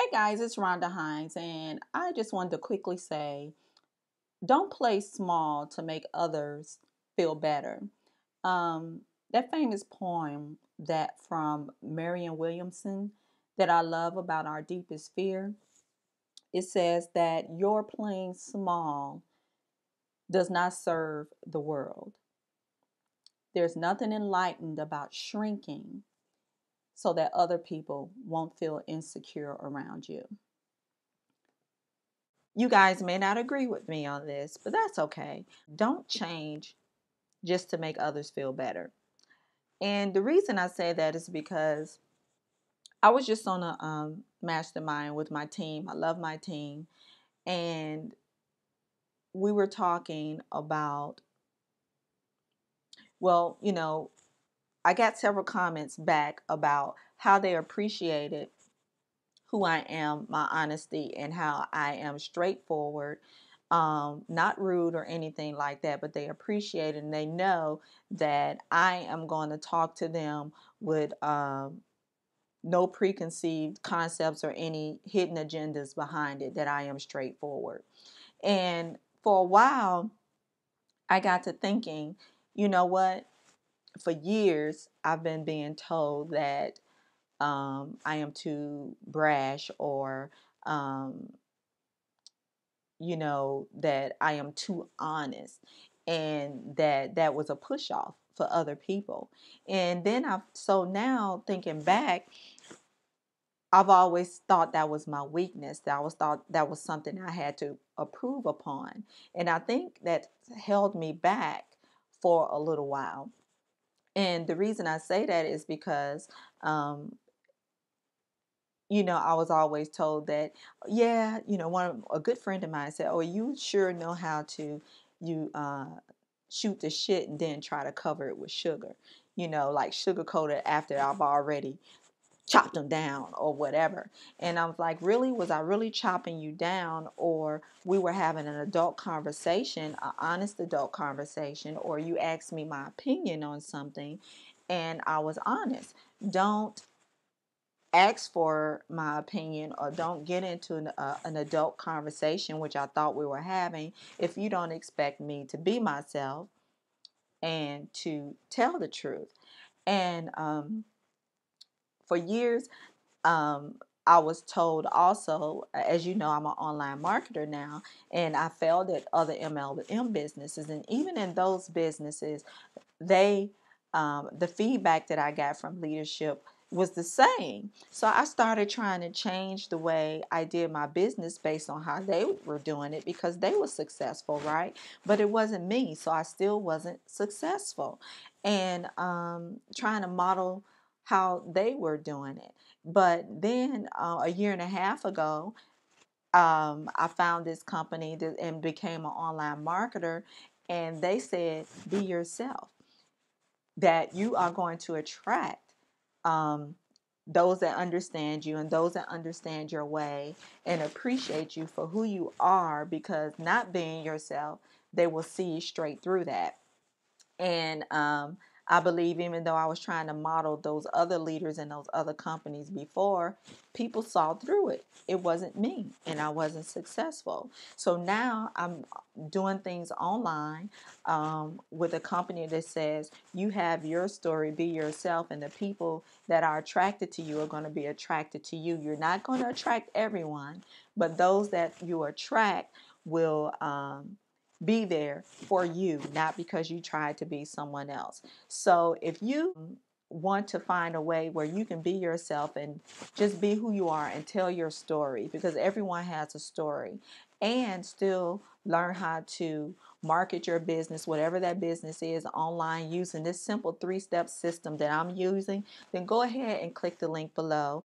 Hey guys, it's Rhonda Hines, and I just wanted to quickly say don't play small to make others feel better. Um, that famous poem that from Marian Williamson that I love about our deepest fear, it says that your playing small does not serve the world. There's nothing enlightened about shrinking so that other people won't feel insecure around you. You guys may not agree with me on this, but that's okay. Don't change just to make others feel better. And the reason I say that is because I was just on a um, mastermind with my team. I love my team. And we were talking about, well, you know, I got several comments back about how they appreciated who I am, my honesty, and how I am straightforward, um, not rude or anything like that, but they appreciate it and they know that I am going to talk to them with um, no preconceived concepts or any hidden agendas behind it, that I am straightforward. And for a while, I got to thinking, you know what? for years, I've been being told that um, I am too brash or, um, you know, that I am too honest and that that was a push off for other people. And then I've, so now thinking back, I've always thought that was my weakness. That I was thought that was something I had to approve upon. And I think that held me back for a little while. And the reason I say that is because, um, you know, I was always told that, yeah, you know, one a good friend of mine said, "Oh, you sure know how to you uh, shoot the shit and then try to cover it with sugar." You know, like sugarcoat it after I've already chopped them down or whatever. And I was like, really? Was I really chopping you down? Or we were having an adult conversation, an honest adult conversation, or you asked me my opinion on something and I was honest. Don't ask for my opinion or don't get into an, uh, an adult conversation, which I thought we were having, if you don't expect me to be myself and to tell the truth. And, um, for years, um, I was told also, as you know, I'm an online marketer now, and I failed at other MLM businesses. And even in those businesses, they um, the feedback that I got from leadership was the same. So I started trying to change the way I did my business based on how they were doing it because they were successful, right? But it wasn't me, so I still wasn't successful. And um, trying to model how they were doing it. But then uh, a year and a half ago, um, I found this company that, and became an online marketer, and they said, "Be yourself." That you are going to attract um, those that understand you and those that understand your way and appreciate you for who you are, because not being yourself, they will see straight through that. And um, I believe even though I was trying to model those other leaders and those other companies before, people saw through it. It wasn't me and I wasn't successful. So now I'm doing things online um, with a company that says, you have your story, be yourself, and the people that are attracted to you are going to be attracted to you. You're not going to attract everyone, but those that you attract will. Um, be there for you, not because you tried to be someone else. So if you want to find a way where you can be yourself and just be who you are and tell your story because everyone has a story and still learn how to market your business, whatever that business is, online using this simple three step system that I'm using, then go ahead and click the link below.